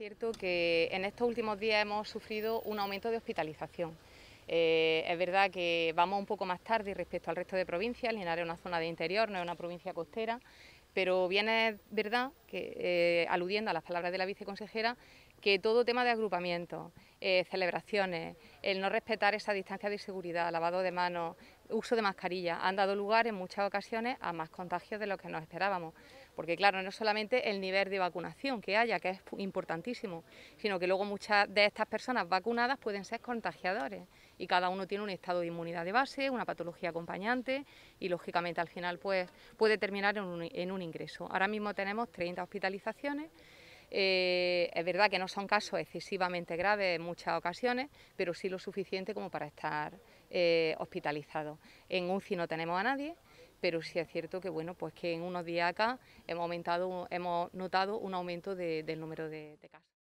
cierto que en estos últimos días hemos sufrido un aumento de hospitalización. Eh, es verdad que vamos un poco más tarde respecto al resto de provincias, Linares es una zona de interior, no es una provincia costera, pero viene verdad que, eh, aludiendo a las palabras de la viceconsejera, que todo tema de agrupamiento, eh, celebraciones, el no respetar esa distancia de seguridad, lavado de manos, uso de mascarilla. Han dado lugar en muchas ocasiones a más contagios de los que nos esperábamos. Porque claro, no solamente el nivel de vacunación que haya, que es importantísimo, sino que luego muchas de estas personas vacunadas pueden ser contagiadores y cada uno tiene un estado de inmunidad de base, una patología acompañante y lógicamente al final pues puede terminar en un, en un ingreso. Ahora mismo tenemos 30 hospitalizaciones. Eh, es verdad que no son casos excesivamente graves en muchas ocasiones, pero sí lo suficiente como para estar eh, hospitalizados. En UCI no tenemos a nadie, pero sí es cierto que bueno, pues que en unos días acá hemos, aumentado, hemos notado un aumento del número de casos.